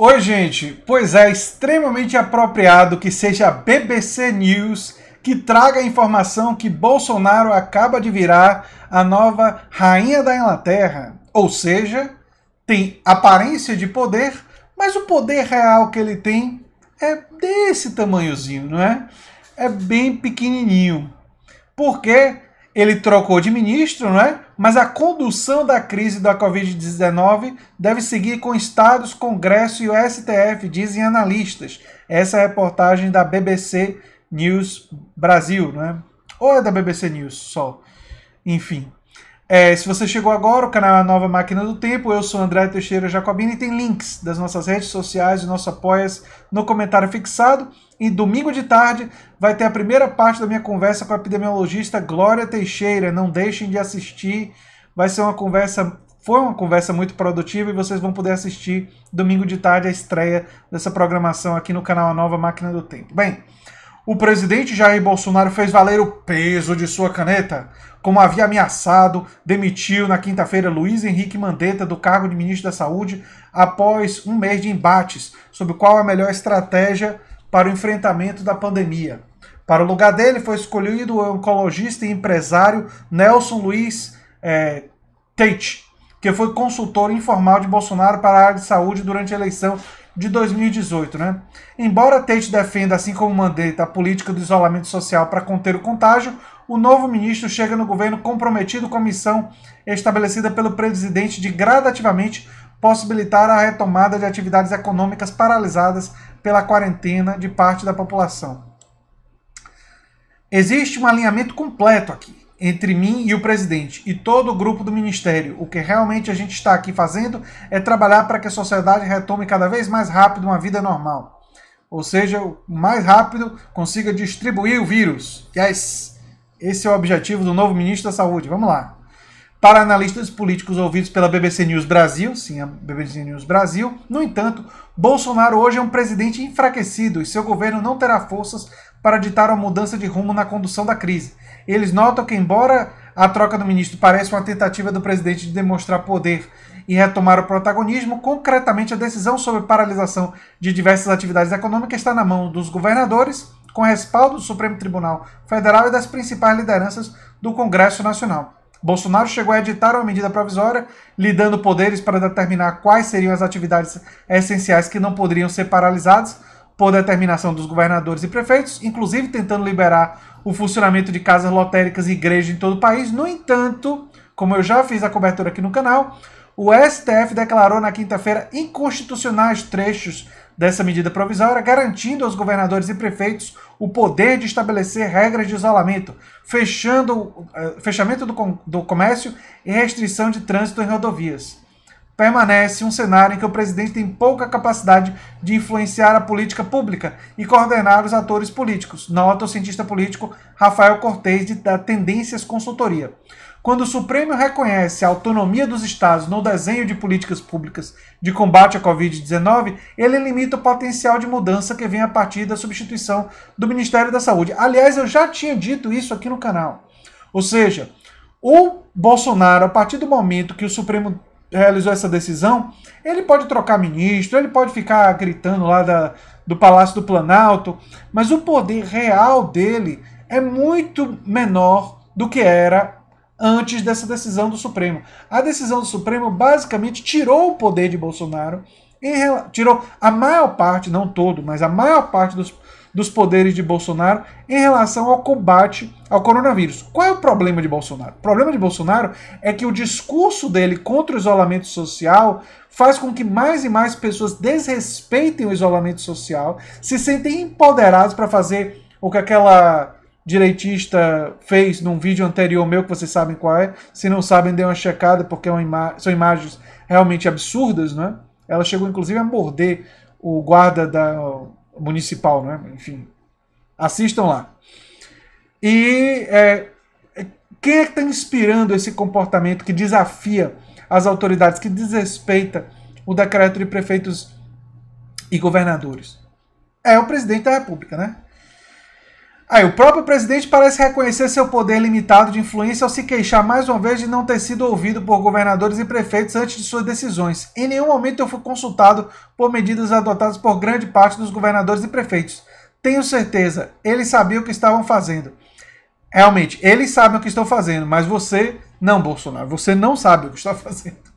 Oi, gente! Pois é, extremamente apropriado que seja a BBC News que traga a informação que Bolsonaro acaba de virar a nova rainha da Inglaterra. Ou seja, tem aparência de poder, mas o poder real que ele tem é desse tamanhozinho, não é? É bem pequenininho. Porque ele trocou de ministro, não é? mas a condução da crise da Covid-19 deve seguir com estados, Congresso e o STF, dizem analistas. Essa é a reportagem da BBC News Brasil, né? Ou é da BBC News só? Enfim. É, se você chegou agora, o canal é a Nova Máquina do Tempo. Eu sou André Teixeira Jacobina e tem links das nossas redes sociais, e nosso apoias no comentário fixado. E domingo de tarde vai ter a primeira parte da minha conversa com a epidemiologista Glória Teixeira. Não deixem de assistir. Vai ser uma conversa, foi uma conversa muito produtiva e vocês vão poder assistir domingo de tarde a estreia dessa programação aqui no canal A Nova Máquina do Tempo. Bem, o presidente Jair Bolsonaro fez valer o peso de sua caneta, como havia ameaçado, demitiu na quinta-feira Luiz Henrique Mandetta do cargo de ministro da Saúde após um mês de embates sobre qual a melhor estratégia para o enfrentamento da pandemia. Para o lugar dele foi escolhido o oncologista e empresário Nelson Luiz é, Tate, que foi consultor informal de Bolsonaro para a área de saúde durante a eleição de 2018, né? Embora Tate defenda, assim como Mandetta, a política do isolamento social para conter o contágio, o novo ministro chega no governo comprometido com a missão estabelecida pelo presidente de gradativamente possibilitar a retomada de atividades econômicas paralisadas pela quarentena de parte da população. Existe um alinhamento completo aqui entre mim e o presidente e todo o grupo do ministério. O que realmente a gente está aqui fazendo é trabalhar para que a sociedade retome cada vez mais rápido uma vida normal. Ou seja, o mais rápido consiga distribuir o vírus. Yes! Esse é o objetivo do novo ministro da Saúde. Vamos lá. Para analistas políticos ouvidos pela BBC News Brasil, sim, a BBC News Brasil, no entanto, Bolsonaro hoje é um presidente enfraquecido e seu governo não terá forças para ditar uma mudança de rumo na condução da crise. Eles notam que, embora a troca do ministro pareça uma tentativa do presidente de demonstrar poder e retomar o protagonismo, concretamente a decisão sobre paralisação de diversas atividades econômicas está na mão dos governadores, com respaldo do Supremo Tribunal Federal e das principais lideranças do Congresso Nacional. Bolsonaro chegou a editar uma medida provisória, lhe dando poderes para determinar quais seriam as atividades essenciais que não poderiam ser paralisadas, por determinação dos governadores e prefeitos, inclusive tentando liberar o funcionamento de casas lotéricas e igrejas em todo o país. No entanto, como eu já fiz a cobertura aqui no canal, o STF declarou na quinta-feira inconstitucionais trechos dessa medida provisória, garantindo aos governadores e prefeitos o poder de estabelecer regras de isolamento, fechando, eh, fechamento do, do comércio e restrição de trânsito em rodovias permanece um cenário em que o presidente tem pouca capacidade de influenciar a política pública e coordenar os atores políticos, nota o cientista político Rafael Cortes, da Tendências Consultoria. Quando o Supremo reconhece a autonomia dos estados no desenho de políticas públicas de combate à Covid-19, ele limita o potencial de mudança que vem a partir da substituição do Ministério da Saúde. Aliás, eu já tinha dito isso aqui no canal. Ou seja, o Bolsonaro, a partir do momento que o Supremo realizou essa decisão, ele pode trocar ministro, ele pode ficar gritando lá da, do Palácio do Planalto, mas o poder real dele é muito menor do que era antes dessa decisão do Supremo. A decisão do Supremo basicamente tirou o poder de Poder de Bolsonaro tirou a maior parte, não todo, mas a maior parte dos, dos poderes de Bolsonaro em relação ao combate ao coronavírus. Qual é o problema de Bolsonaro? O problema de Bolsonaro é que o discurso dele contra o isolamento social faz com que mais e mais pessoas desrespeitem o isolamento social, se sentem empoderadas para fazer o que aquela direitista fez num vídeo anterior meu, que vocês sabem qual é. Se não sabem, dê uma checada, porque é uma ima são imagens realmente absurdas, é? Ela chegou, inclusive, a morder o guarda da, municipal, né? Enfim, assistam lá. E é, é quem é que está inspirando esse comportamento que desafia as autoridades, que desrespeita o decreto de prefeitos e governadores? É o presidente da República, né? Aí, o próprio presidente parece reconhecer seu poder limitado de influência ao se queixar mais uma vez de não ter sido ouvido por governadores e prefeitos antes de suas decisões. Em nenhum momento eu fui consultado por medidas adotadas por grande parte dos governadores e prefeitos. Tenho certeza, eles sabiam o que estavam fazendo. Realmente, eles sabem o que estão fazendo, mas você não, Bolsonaro, você não sabe o que está fazendo.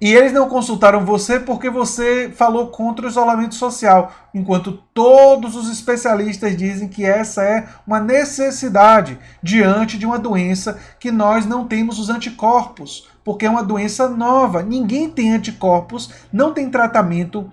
E eles não consultaram você porque você falou contra o isolamento social, enquanto todos os especialistas dizem que essa é uma necessidade diante de uma doença que nós não temos os anticorpos, porque é uma doença nova. Ninguém tem anticorpos, não tem tratamento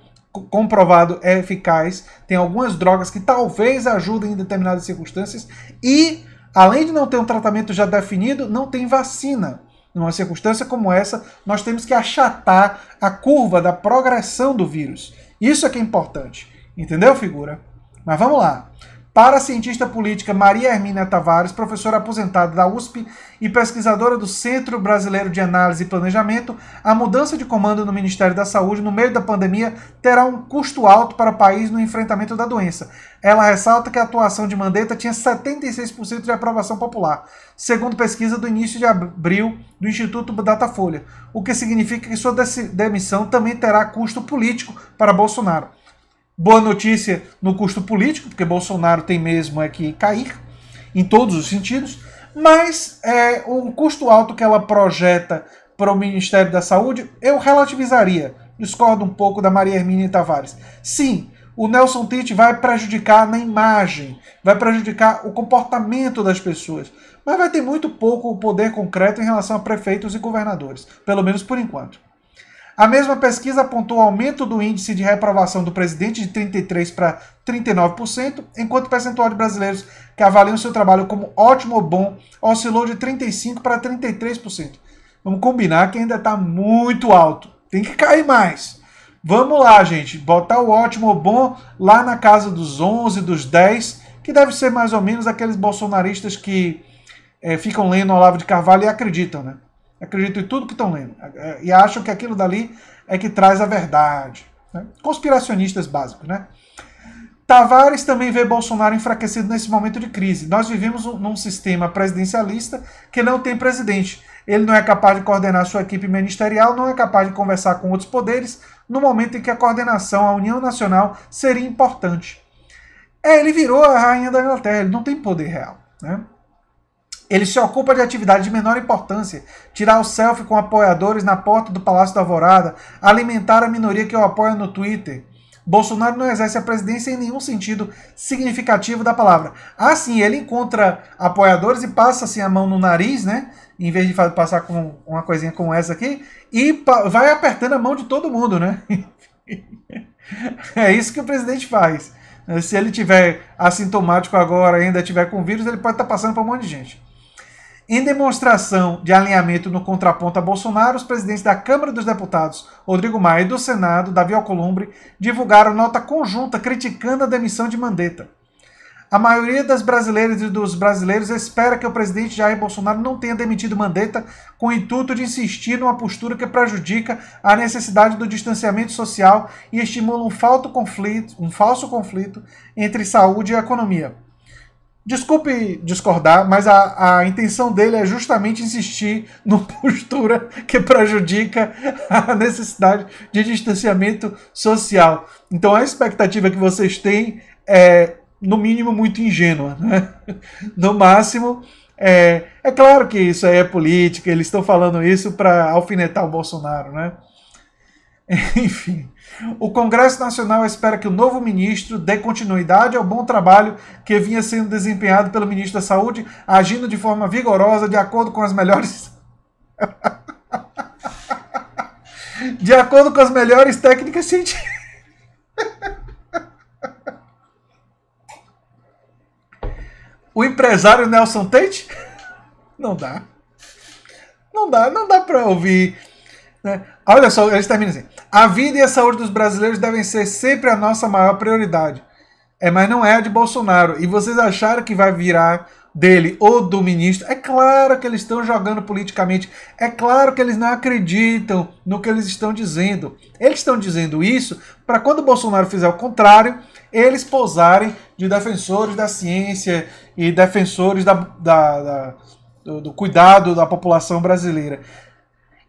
comprovado é eficaz, tem algumas drogas que talvez ajudem em determinadas circunstâncias e além de não ter um tratamento já definido, não tem vacina. Numa circunstância como essa, nós temos que achatar a curva da progressão do vírus. Isso é que é importante. Entendeu, figura? Mas vamos lá. Para a cientista política Maria Hermínia Tavares, professora aposentada da USP e pesquisadora do Centro Brasileiro de Análise e Planejamento, a mudança de comando no Ministério da Saúde no meio da pandemia terá um custo alto para o país no enfrentamento da doença. Ela ressalta que a atuação de Mandetta tinha 76% de aprovação popular, segundo pesquisa do início de abril do Instituto Datafolha, o que significa que sua demissão também terá custo político para Bolsonaro. Boa notícia no custo político, porque Bolsonaro tem mesmo é que cair em todos os sentidos, mas é, o custo alto que ela projeta para o Ministério da Saúde, eu relativizaria. Discordo um pouco da Maria Hermínia Tavares. Sim, o Nelson Tite vai prejudicar na imagem, vai prejudicar o comportamento das pessoas, mas vai ter muito pouco poder concreto em relação a prefeitos e governadores, pelo menos por enquanto. A mesma pesquisa apontou aumento do índice de reprovação do presidente de 33% para 39%, enquanto o percentual de brasileiros que avaliam seu trabalho como ótimo ou bom oscilou de 35% para 33%. Vamos combinar que ainda está muito alto. Tem que cair mais. Vamos lá, gente. Botar o ótimo ou bom lá na casa dos 11, dos 10, que deve ser mais ou menos aqueles bolsonaristas que é, ficam lendo Olavo de Carvalho e acreditam, né? acreditam em tudo que estão lendo e acham que aquilo dali é que traz a verdade. Né? Conspiracionistas básicos, né? Tavares também vê Bolsonaro enfraquecido nesse momento de crise. Nós vivemos um, num sistema presidencialista que não tem presidente. Ele não é capaz de coordenar sua equipe ministerial, não é capaz de conversar com outros poderes, no momento em que a coordenação, a união nacional, seria importante. É, ele virou a rainha da Inglaterra, ele não tem poder real. Né? Ele se ocupa de atividades de menor importância, tirar o selfie com apoiadores na porta do Palácio da Alvorada, alimentar a minoria que o apoia no Twitter. Bolsonaro não exerce a presidência em nenhum sentido significativo da palavra. Ah, sim, ele encontra apoiadores e passa assim a mão no nariz, né? Em vez de passar com uma coisinha como essa aqui, e vai apertando a mão de todo mundo, né? é isso que o presidente faz. Se ele tiver assintomático agora, ainda tiver com vírus, ele pode estar tá passando para um monte de gente. Em demonstração de alinhamento no contraponto a Bolsonaro, os presidentes da Câmara dos Deputados, Rodrigo Maia, e do Senado, Davi Alcolumbre, divulgaram nota conjunta criticando a demissão de Mandetta. A maioria das brasileiras e dos brasileiros espera que o presidente Jair Bolsonaro não tenha demitido Mandetta com o intuito de insistir numa postura que prejudica a necessidade do distanciamento social e estimula um, conflito, um falso conflito entre saúde e economia. Desculpe discordar, mas a, a intenção dele é justamente insistir numa postura que prejudica a necessidade de distanciamento social. Então a expectativa que vocês têm é, no mínimo, muito ingênua. Né? No máximo, é, é claro que isso aí é política, eles estão falando isso para alfinetar o Bolsonaro, né? Enfim, o Congresso Nacional espera que o novo ministro dê continuidade ao bom trabalho que vinha sendo desempenhado pelo ministro da Saúde, agindo de forma vigorosa, de acordo com as melhores. de acordo com as melhores técnicas científicas. o empresário Nelson Tate? Não dá. Não dá, não dá para ouvir né? Ah, olha só, eles terminam assim. A vida e a saúde dos brasileiros devem ser sempre a nossa maior prioridade. É, mas não é a de Bolsonaro. E vocês acharam que vai virar dele ou do ministro. É claro que eles estão jogando politicamente. É claro que eles não acreditam no que eles estão dizendo. Eles estão dizendo isso para quando o Bolsonaro fizer o contrário, eles pousarem de defensores da ciência e defensores da, da, da do, do, cuidado da população brasileira.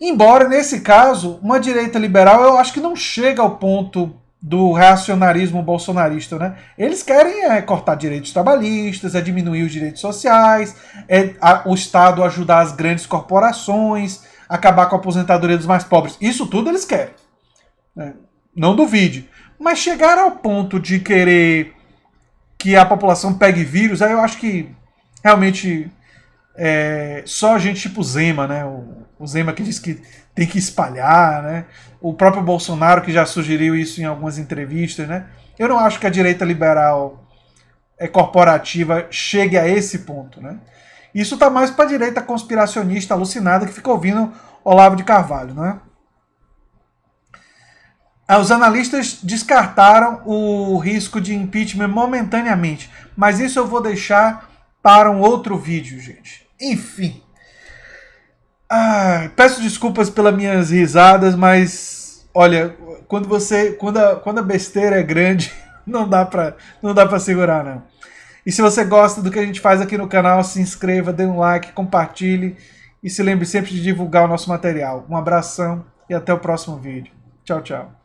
Embora, nesse caso, uma direita liberal eu acho que não chega ao ponto do reacionarismo bolsonarista, né? Eles querem é, cortar direitos trabalhistas, é diminuir os direitos sociais, é a, o Estado ajudar as grandes corporações, acabar com a aposentadoria dos mais pobres. Isso tudo eles querem. Né? Não duvide. Mas chegar ao ponto de querer que a população pegue vírus, aí eu acho que realmente é, só gente tipo Zema, né? O, o Zema que diz que tem que espalhar, né? O próprio Bolsonaro que já sugeriu isso em algumas entrevistas, né? Eu não acho que a direita liberal é corporativa chegue a esse ponto, né? Isso tá mais para a direita conspiracionista alucinada que fica ouvindo Olavo de Carvalho, né? Os analistas descartaram o risco de impeachment momentaneamente, mas isso eu vou deixar para um outro vídeo, gente. Enfim. Ah, peço desculpas pelas minhas risadas, mas olha, quando você, quando a, quando a besteira é grande, não dá para, não dá para segurar não. E se você gosta do que a gente faz aqui no canal, se inscreva, dê um like, compartilhe e se lembre sempre de divulgar o nosso material. Um abração e até o próximo vídeo. Tchau, tchau.